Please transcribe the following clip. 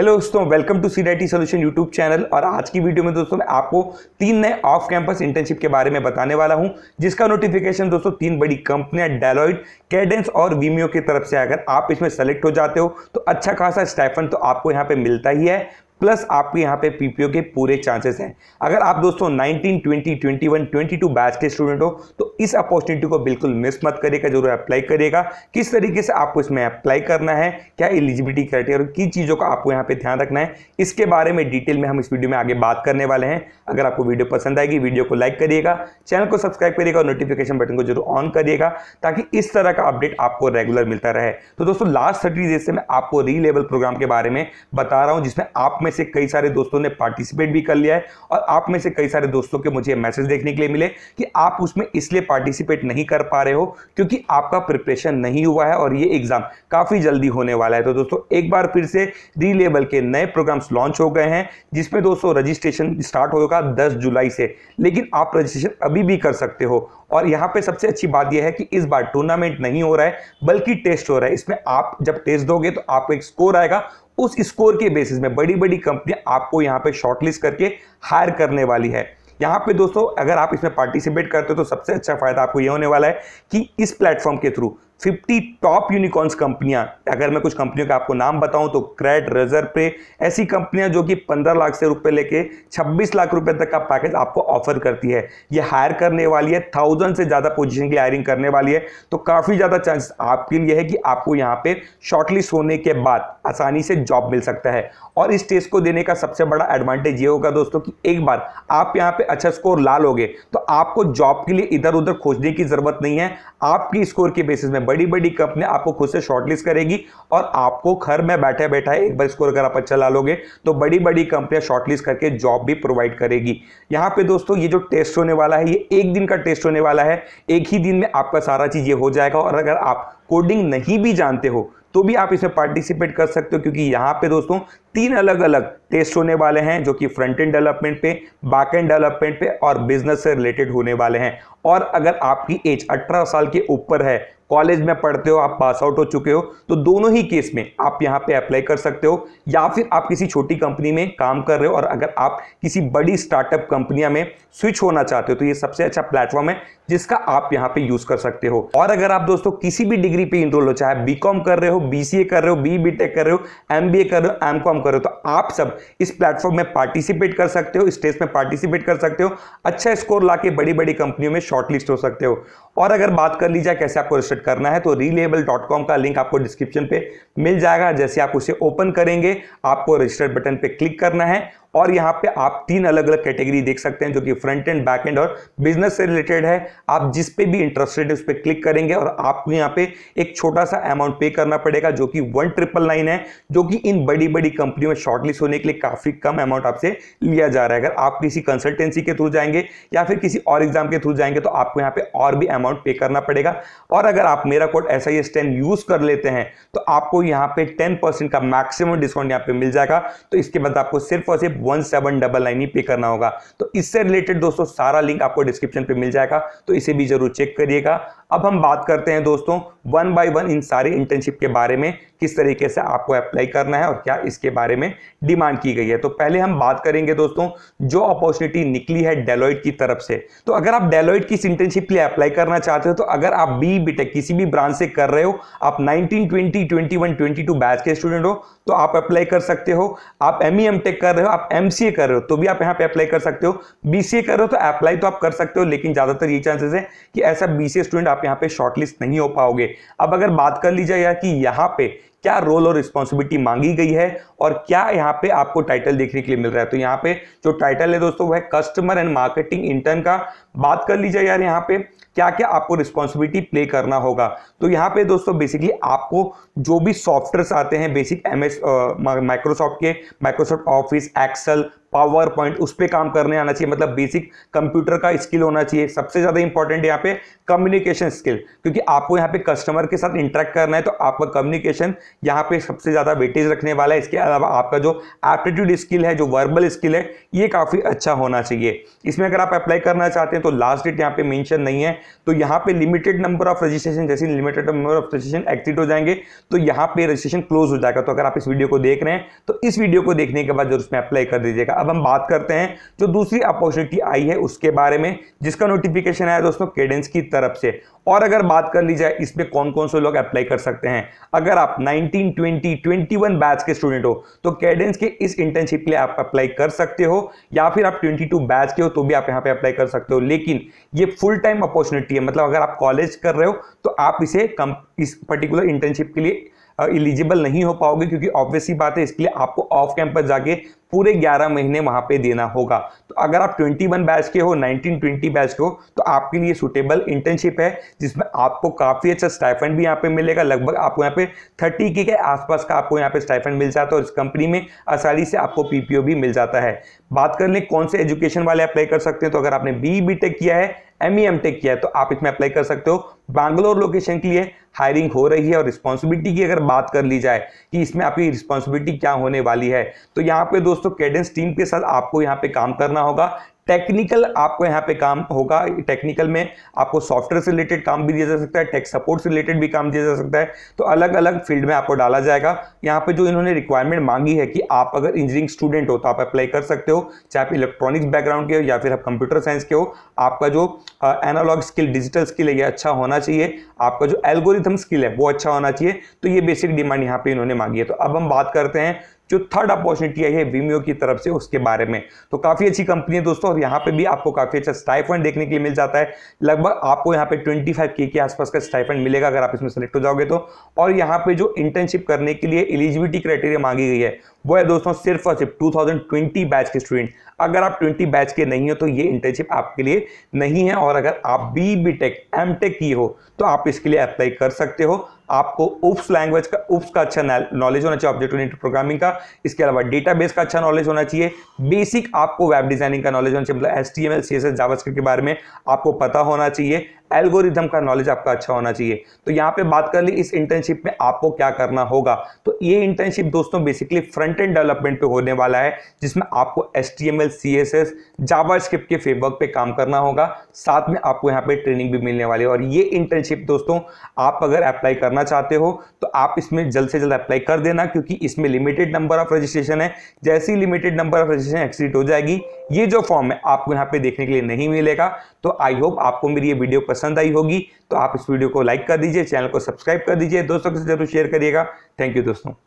hello दोस्तों welcome to C deity solution YouTube channel और आज की वीडियो में दोस्तों मैं आपको तीन नए ऑफ कैंपस इंटर्नशिप के बारे में बताने वाला हूं जिसका नोटिफिकेशन दोस्तों तीन बड़ी कंपनियां डेलॉइड कैडेंस और वीमियो की तरफ से अगर आप इसमें सेलेक्ट हो जाते हो तो अच्छा खासा स्टाइफन तो आपको यहाँ पे मिलता ही है प्लस आपके यहाँ पे पीपीओ के पूरे चांसेस हैं अगर आप दोस्तों 19, 20, 21, 22 बैच के स्टूडेंट हो तो इस अपॉर्चुनिटी को बिल्कुल मिस मत करिएगा जरूर अप्लाई करिएगा किस तरीके से आपको इसमें अप्लाई करना है क्या एलिजिबिलिटी क्राइटेरिया और किन चीज़ों का आपको यहाँ पे ध्यान रखना है इसके बारे में डिटेल में हम इस वीडियो में आगे बात करने वाले हैं अगर आपको वीडियो पसंद आएगी वीडियो को लाइक करिएगा चैनल को सब्सक्राइब करिएगा और नोटिफिकेशन बटन को जरूर ऑन करिएगा ताकि इस तरह का अपडेट आपको रेगुलर मिलता रहे तो दोस्तों लास्ट थर्टी डेज से मैं आपको री लेवल प्रोग्राम के बारे में बता रहा हूँ जिसमें आप में में से कई सारे दोस्तों ने पार्टिसिपेट भी कर लिया है और आप में से कई सारे दोस्तों के मुझे मैसेज देखने के लिए मिले कि आप उसमें इसलिए पार्टिसिपेट नहीं कर पा रहे हो क्योंकि आपका प्रिपरेशन नहीं हुआ है और ये एग्जाम काफ़ी जल्दी होने वाला है तो दोस्तों एक बार फिर से री लेवल के नए प्रोग्राम्स लॉन्च हो गए हैं जिसमें दोस्तों रजिस्ट्रेशन स्टार्ट होगा दस जुलाई से लेकिन आप रजिस्ट्रेशन अभी भी कर सकते हो और यहाँ पे सबसे अच्छी बात यह है कि इस बार टूर्नामेंट नहीं हो रहा है बल्कि टेस्ट हो रहा है इसमें आप जब टेस्ट दोगे तो आपको एक स्कोर आएगा उस स्कोर के बेसिस में बड़ी बड़ी कंपनियां आपको यहां पे शॉर्टलिस्ट करके हायर करने वाली है यहां पे दोस्तों अगर आप इसमें पार्टिसिपेट करते हो तो सबसे अच्छा फायदा आपको ये होने वाला है कि इस प्लेटफॉर्म के थ्रू 50 टॉप यूनिकॉर्न्स कंपनियां अगर मैं कुछ कंपनियों का आपको नाम बताऊं तो क्रेड रेजर पे ऐसी कंपनियां जो कि 15 लाख से रुपए लेके 26 लाख रुपए तक का पैकेज आपको ऑफर करती है ये हायर करने वाली है थाउजेंड से ज़्यादा पोजीशन की हायरिंग करने वाली है तो काफ़ी ज़्यादा चांसेस आपके लिए है कि आपको यहाँ पे शॉर्टलिस्ट होने के बाद आसानी से जॉब मिल सकता है और इस टेस्ट को देने का सबसे बड़ा एडवांटेज ये होगा दोस्तों कि एक बार आप यहाँ पे अच्छा स्कोर ला लोगे तो आपको जॉब के लिए इधर उधर खोजने की ज़रूरत नहीं है आपकी स्कोर के बेसिस में बड़ी बड़ी कंपनियां आपको खुद से शॉर्टलिस्ट करेगी और आपको घर में बैठे बैठा एक बार स्कोर अगर आप अच्छा ला लोगे तो बड़ी बड़ी कंपनियां शॉर्टलिस्ट करके जॉब भी प्रोवाइड करेगी यहाँ पे दोस्तों ये जो टेस्ट होने वाला है ये एक दिन का टेस्ट होने वाला है एक ही दिन में आपका सारा चीज़ ये हो जाएगा और अगर आप कोडिंग नहीं भी जानते हो तो भी आप इसमें पार्टिसिपेट कर सकते हो क्योंकि यहाँ पे दोस्तों तीन अलग अलग टेस्ट होने वाले हैं जो कि फ्रंट एंड डेवलपमेंट पे बैक एंड डेवलपमेंट पे और बिजनेस से रिलेटेड होने वाले हैं और अगर आपकी एज 18 साल के ऊपर है कॉलेज में पढ़ते हो आप पास आउट हो चुके हो तो दोनों ही केस में आप यहाँ पे अप्लाई कर सकते हो या फिर आप किसी छोटी कंपनी में काम कर रहे हो और अगर आप किसी बड़ी स्टार्टअप कंपनियां में स्विच होना चाहते हो तो ये सबसे अच्छा प्लेटफॉर्म है जिसका आप यहाँ पे यूज कर सकते हो और अगर आप दोस्तों किसी भी डिग्री पे इनरोल हो चाहे बी कर रहे हो बी कर रहे हो बी कर रहे हो एम कर रहे हो एम करो तो आप सब इस प्लेटफॉर्म में पार्टिसिपेट कर सकते हो स्टेज में पार्टिसिपेट कर सकते हो अच्छा स्कोर ला के बड़ी बड़ी कंपनियों में शॉर्टलिस्ट हो सकते हो और अगर बात कर ली जाए कैसे आपको रजिस्टर करना है तो रीलेबल का लिंक आपको डिस्क्रिप्शन पे मिल जाएगा जैसे आप उसे ओपन करेंगे आपको रजिस्टर बटन पे क्लिक करना है और यहाँ पे आप तीन अलग अलग कैटेगरी देख सकते हैं जो कि फ्रंट एंड बैक एंड और बिजनेस से रिलेटेड है आप जिस पे भी इंटरेस्टेड है उस पर क्लिक करेंगे और आपको यहाँ पे एक छोटा सा अमाउंट पे करना पड़ेगा जो कि वन ट्रिपल नाइन है जो कि इन बड़ी बड़ी कंपनियों में शॉर्टलिस्ट होने के लिए काफ़ी कम अमाउंट आपसे लिया जा रहा है अगर आप किसी कंसल्टेंसी के थ्रू जाएंगे या फिर किसी और एग्जाम के थ्रू जाएंगे तो आपको यहाँ पे और भी अमाउंट पे करना पड़ेगा और अगर आप मेरा कोड एस आई यूज़ कर लेते हैं तो आपको यहाँ पे टेन परसेंट का मैक्सिमम डिस्काउंट यहाँ पे मिल जाएगा तो इसके बाद आपको सिर्फ और सिर्फ वन सेवन डबल नाइन ही पे करना होगा तो इससे रिलेटेड दोस्तों सारा लिंक आपको डिस्क्रिप्शन पे मिल जाएगा तो इसे भी जरूर चेक करिएगा अब हम बात करते हैं दोस्तों वन बाय वन इन सारे इंटर्नशिप के बारे में किस तरीके से आपको अप्लाई करना है और क्या इसके बारे में डिमांड की गई है तो पहले हम बात करेंगे दोस्तों जो अपॉर्चुनिटी निकली है डेलोइट की तरफ से तो अगर आप डेलोइट की इंटर्नशिप के लिए अप्लाई करना चाहते हो तो अगर आप बी बीटेक किसी भी ब्रांच से कर रहे हो आप nineteen twenty twenty one twenty two batch के स्टूडेंट हो तो आप अप्लाई कर सकते हो आप एम ई एम टेक कर रहे हो आप एम सी ए कर रहे हो तो भी आप यहाँ पे अप्लाई कर सकते हो बी सी ए कर रहे हो तो अप्लाई तो आप कर सकते हो लेकिन ज़्यादातर ये चांसेस है कि ऐसा बी सी ए स्टूडेंट आप आप यहाँ पे शॉर्टलिस्ट नहीं हो पाओगे अब अगर बात कर ली जाए यार कि यहाँ पे क्या रोल और रिस्पॉन्सिबिलिटी मांगी गई है और क्या यहाँ पे आपको टाइटल देखने के लिए मिल रहा है तो यहाँ पे जो टाइटल है दोस्तों वह कस्टमर एंड मार्केटिंग इंटर्न का बात कर ली जाए यार यहाँ पे क्या क्या आपको रिस्पॉन्सिबिलिटी प्ले करना होगा तो यहाँ पे दोस्तों बेसिकली आपको जो भी सॉफ्टवेयर आते हैं बेसिक एम माइक्रोसॉफ्ट के Microsoft Office Excel PowerPoint उस पर काम करने आना चाहिए मतलब बेसिक कंप्यूटर का स्किल होना चाहिए सबसे ज़्यादा इंपॉर्टेंट यहाँ पे कम्युनिकेशन स्किल क्योंकि आपको यहाँ पे कस्टमर के साथ इंटरेक्ट करना है तो आपका कम्युनिकेशन यहाँ पे सबसे ज़्यादा वेटेज रखने वाला है इसके अलावा आपका जो एप्टीट्यूड स्किल है जो वर्बल स्किल है ये काफ़ी अच्छा होना चाहिए इसमें अगर आप अप्लाई करना चाहते हैं तो लास्ट डेट यहाँ पे मैंशन नहीं है तो यहाँ पे लिमिटेड नंबर ऑफ रजिस्ट्रेशन जैसे लिमिटेड नंबर ऑफ रजिस्ट्रेशन एक्टिट हो जाएंगे तो यहाँ पे रजिस्ट्रेशन क्लोज हो जाएगा तो अगर आप इस वीडियो को देख रहे हैं तो इस वीडियो को देखने के बाद जरूर उसमें अप्लाई कर दीजिएगा अब हम बात करते हैं जो दूसरी अपॉर्चुनिटी आई है उसके बारे में जिसका नोटिफिकेशन आया दोस्तों केडेंस की तरफ से और अगर बात कर ली जाए इसमें कौन कौन से लोग अप्लाई कर सकते हैं अगर आप 19, 20, 21 बैच के स्टूडेंट हो तो कैडेंस के इस इंटर्नशिप के लिए आप अप्लाई कर सकते हो या फिर आप 22 बैच के हो तो भी आप यहाँ पे अप्लाई कर सकते हो लेकिन ये फुल टाइम अपॉर्चुनिटी है मतलब अगर आप कॉलेज कर रहे हो तो आप इसे कम इस पर्टिकुलर इंटर्नशिप के लिए इलिजिबल नहीं हो पाओगे क्योंकि ऑब्वियसली बात है इसके लिए आपको ऑफ कैंपस जाके पूरे 11 महीने वहां पे देना होगा तो अगर आप 21 बैच के हो 19 20 बैच के हो तो आपके लिए सुटेबल इंटर्नशिप है जिसमें आपको काफ़ी अच्छा स्टाइफंड भी यहाँ पे मिलेगा लगभग आपको यहाँ पे 30 के के आसपास का आपको यहाँ पे स्टाइफंड मिल जाता है और इस कंपनी में आसानी से आपको पीपीओ भी मिल जाता है बात कर लें कौन से एजुकेशन वाले अप्लाई कर सकते हैं तो अगर आपने बी बी किया है एम ई एम टेक किया है तो आप इसमें अप्लाई कर सकते हो बैंगलोर लोकेशन के लिए हायरिंग हो रही है और रिस्पॉन्सिबिलिटी की अगर बात कर ली जाए कि इसमें आपकी रिस्पॉन्सिबिलिटी क्या होने वाली है तो यहाँ पे दोस्तों कैडेंस टीम के साथ आपको यहाँ पे काम करना होगा टेक्निकल आपको यहाँ पे काम होगा टेक्निकल में आपको सॉफ्टवेयर से रिलेटेड काम भी दिया जा सकता है टेक सपोर्ट से रिलेटेड भी काम दिया जा सकता है तो अलग अलग फील्ड में आपको डाला जाएगा यहाँ पे जो इन्होंने रिक्वायरमेंट मांगी है कि आप अगर इंजीनियरिंग स्टूडेंट हो तो आप अप्लाई कर सकते हो चाहे आप इलेक्ट्रॉनिक्स बैकग्राउंड के हो या फिर आप कंप्यूटर साइंस के हो आपका जो एनालॉग स्किल डिजिटल स्किल है ये अच्छा होना चाहिए आपका जो एल्गोरिथम स्किल है वो अच्छा होना चाहिए तो ये बेसिक डिमांड यहाँ पे इन्होंने मांगी है तो अब हम बात करते हैं जो थर्ड अपॉर्चुनिटी आई है वीमियो की तरफ से उसके बारे में तो काफ़ी अच्छी कंपनी है दोस्तों और यहाँ पे भी आपको काफ़ी अच्छा स्टाइफंड देखने के लिए मिल जाता है लगभग आपको यहाँ पे 25 के के आसपास का स्टाइफंड मिलेगा अगर आप इसमें सेलेक्ट हो जाओगे तो और यहाँ पे जो इंटर्नशिप करने के लिए एलिजिबिलिटी क्राइटेरिया मांगी गई है वो है दोस्तों सिर्फ और सिर्फ ट्वेंटी बैच के स्टूडेंट अगर आप ट्वेंटी बैच के नहीं हो तो ये इंटर्नशिप आपके लिए नहीं है और अगर आप B B tech M tech की हो तो आप इसके लिए अप्लाई कर सकते हो आपको उप्स लैंग्वेज का उप्स का अच्छा नॉलेज होना चाहिए ऑब्जेक्ट ऑरिएंटेड प्रोग्रामिंग का इसके अलावा डेटाबेस का अच्छा नॉलेज होना चाहिए बेसिक आपको वेब डिजाइनिंग का नॉलेज होना चाहिए मतलब H T M L C S S JavaScript के बारे में आपको पता होना चाहिए एल्गोरिथम का नॉलेज आपका अच्छा होना चाहिए तो यहाँ पे बात कर ली इस इंटर्नशिप में आपको क्या करना होगा तो ये इंटर्नशिप दोस्तों बेसिकली फ्रंट एंड डेवलपमेंट पे होने वाला है जिसमें आपको H T M L C S S JavaScript के फ्रेमवर्क पे काम करना होगा साथ में आपको यहाँ पे ट्रेनिंग भी मिलने वाली है और ये इंटर्नशिप दोस्तों आप अगर अप्लाई करना चाहते हो तो आप इसमें जल्द से जल्द अप्लाई कर देना क्योंकि इसमें लिमिटेड नंबर ऑफ रजिस्ट्रेशन है जैसे ही limited number of registration exit हो जाएगी ये जो फॉर्म है आपको यहाँ पे देखने के लिए नहीं मिलेगा तो आई होप आपको मेरी ये वीडियो पसंद पसंद आई होगी तो आप इस वीडियो को लाइक कर दीजिए चैनल को सब्सक्राइब कर दीजिए दोस्तों के साथ जरूर शेयर करिएगा थैंक यू दोस्तों